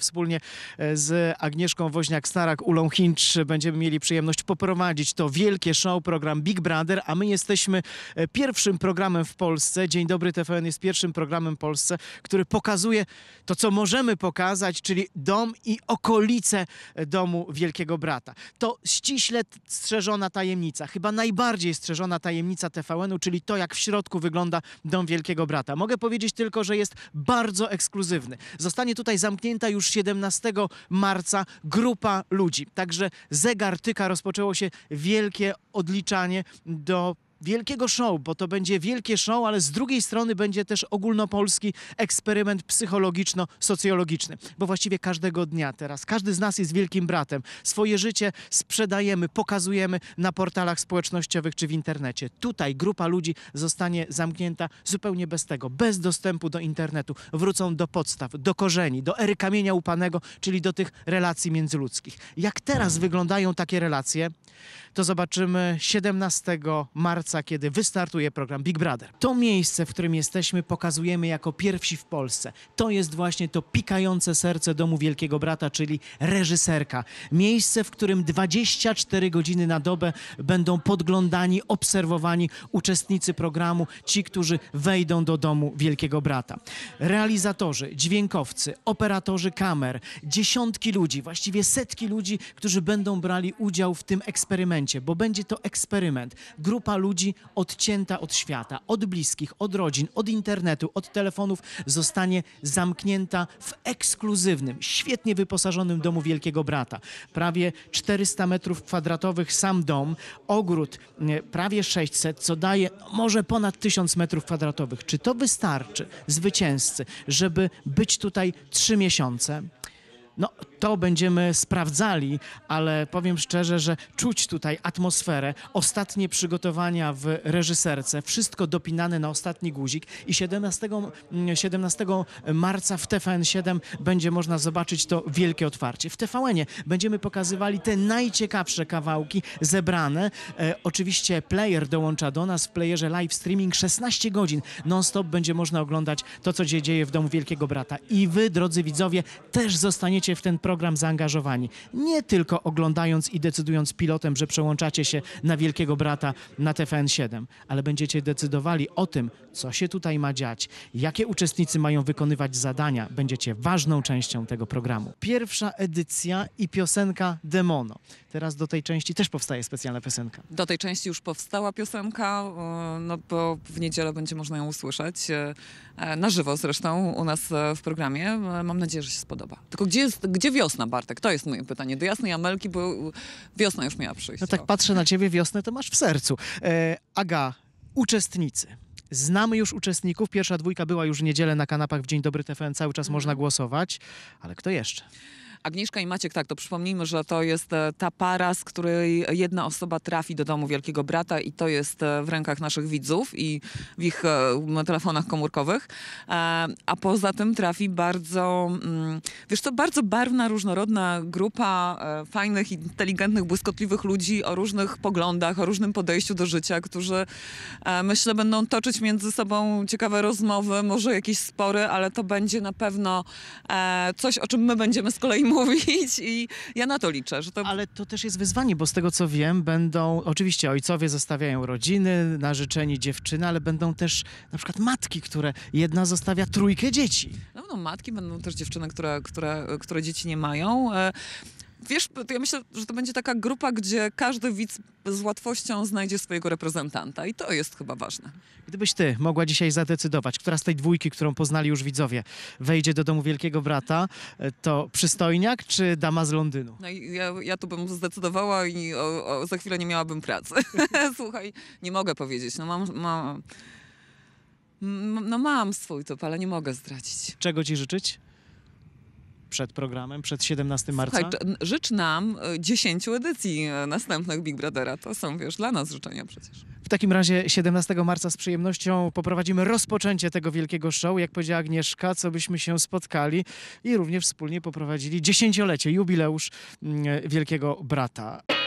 Wspólnie e, z Agnieszką Woźniak-Starak, Ulą Hincz będziemy mieli przyjemność poprowadzić to wielkie show, program Big Brother, a my jesteśmy e, pierwszym programem w Polsce. Dzień Dobry TVN jest pierwszym programem w Polsce, który pokazuje to, co możemy pokazać, czyli dom i okolice e, domu Wielkiego Brata. To ściśle strzeżona tajemnica, chyba najbardziej strzeżona tajemnica TVN-u, czyli to, jak w środku wygląda dom Wielkiego Brata. Mogę powiedzieć tylko, że jest bardzo ekskluzywny. Zostanie tutaj zamknięta już już 17 marca grupa ludzi. Także zegar tyka, rozpoczęło się wielkie odliczanie do wielkiego show, bo to będzie wielkie show, ale z drugiej strony będzie też ogólnopolski eksperyment psychologiczno-socjologiczny, bo właściwie każdego dnia teraz, każdy z nas jest wielkim bratem. Swoje życie sprzedajemy, pokazujemy na portalach społecznościowych czy w internecie. Tutaj grupa ludzi zostanie zamknięta zupełnie bez tego, bez dostępu do internetu. Wrócą do podstaw, do korzeni, do ery kamienia upanego, czyli do tych relacji międzyludzkich. Jak teraz wyglądają takie relacje? to zobaczymy 17 marca, kiedy wystartuje program Big Brother. To miejsce, w którym jesteśmy, pokazujemy jako pierwsi w Polsce. To jest właśnie to pikające serce domu Wielkiego Brata, czyli reżyserka. Miejsce, w którym 24 godziny na dobę będą podglądani, obserwowani uczestnicy programu, ci, którzy wejdą do domu Wielkiego Brata. Realizatorzy, dźwiękowcy, operatorzy kamer, dziesiątki ludzi, właściwie setki ludzi, którzy będą brali udział w tym eksperymencie momencie, bo będzie to eksperyment. Grupa ludzi odcięta od świata, od bliskich, od rodzin, od internetu, od telefonów zostanie zamknięta w ekskluzywnym, świetnie wyposażonym domu Wielkiego Brata. Prawie 400 metrów kwadratowych sam dom, ogród prawie 600, co daje może ponad 1000 metrów kwadratowych. Czy to wystarczy zwycięzcy, żeby być tutaj trzy miesiące? No, to będziemy sprawdzali, ale powiem szczerze, że czuć tutaj atmosferę, ostatnie przygotowania w reżyserce, wszystko dopinane na ostatni guzik i 17, 17 mm, marca w TVN7 będzie można zobaczyć to wielkie otwarcie. W tvn będziemy pokazywali te najciekawsze kawałki zebrane. E, oczywiście player dołącza do nas, w playerze live streaming 16 godzin non-stop będzie można oglądać to, co się dzieje w domu Wielkiego Brata. I wy, drodzy widzowie, też zostaniecie w ten program zaangażowani. Nie tylko oglądając i decydując pilotem, że przełączacie się na Wielkiego Brata na TVN7, ale będziecie decydowali o tym, co się tutaj ma dziać, jakie uczestnicy mają wykonywać zadania. Będziecie ważną częścią tego programu. Pierwsza edycja i piosenka Demono. Teraz do tej części też powstaje specjalna piosenka. Do tej części już powstała piosenka, e, no bo w niedzielę będzie można ją usłyszeć. E, e, na żywo zresztą u nas w programie. Mam nadzieję, że się spodoba. Tylko gdzie jest jest, gdzie wiosna, Bartek? To jest moje pytanie. Do jasnej Amelki, bo wiosna już miała przyjść. No tak patrzę na ciebie, wiosnę to masz w sercu. E, Aga, uczestnicy. Znamy już uczestników. Pierwsza dwójka była już w niedzielę na kanapach w Dzień Dobry TFN. Cały czas mhm. można głosować. Ale kto jeszcze? Agnieszka i Maciek, tak, to przypomnijmy, że to jest e, ta para, z której jedna osoba trafi do domu Wielkiego Brata i to jest e, w rękach naszych widzów i w ich e, telefonach komórkowych. A poza tym trafi bardzo, mm, wiesz to bardzo barwna, różnorodna grupa fajnych, inteligentnych, błyskotliwych ludzi o różnych poglądach, o różnym podejściu do życia, którzy myślę będą toczyć między sobą ciekawe rozmowy, może jakieś spory, ale to będzie na pewno coś, o czym my będziemy z kolei mówić i ja na to liczę. Że to... Ale to też jest wyzwanie, bo z tego co wiem, będą, oczywiście ojcowie zostawiają rodziny, narzeczeni dziewczyny, ale będą też na przykład matki, które jedna zostawia trójkę dzieci. No, no matki, będą też dziewczyny, które, które, które dzieci nie mają. E, Wiesz, ja myślę, że to będzie taka grupa, gdzie każdy widz z łatwością znajdzie swojego reprezentanta i to jest chyba ważne. Gdybyś ty mogła dzisiaj zadecydować, która z tej dwójki, którą poznali już widzowie, wejdzie do domu Wielkiego Brata, e, to przystojniak czy dama z Londynu? No ja, ja tu bym zdecydowała i o, o, za chwilę nie miałabym pracy. Słuchaj, nie mogę powiedzieć. No mam... mam... No mam swój top, ale nie mogę zdradzić. Czego ci życzyć? przed programem, przed 17 marca? Słuchaj, życz nam 10 y, edycji y, następnych Big Brothera. To są, wiesz, dla nas życzenia przecież. W takim razie 17 marca z przyjemnością poprowadzimy rozpoczęcie tego wielkiego show, jak powiedziała Agnieszka, co byśmy się spotkali i również wspólnie poprowadzili dziesięciolecie, jubileusz mm, Wielkiego Brata.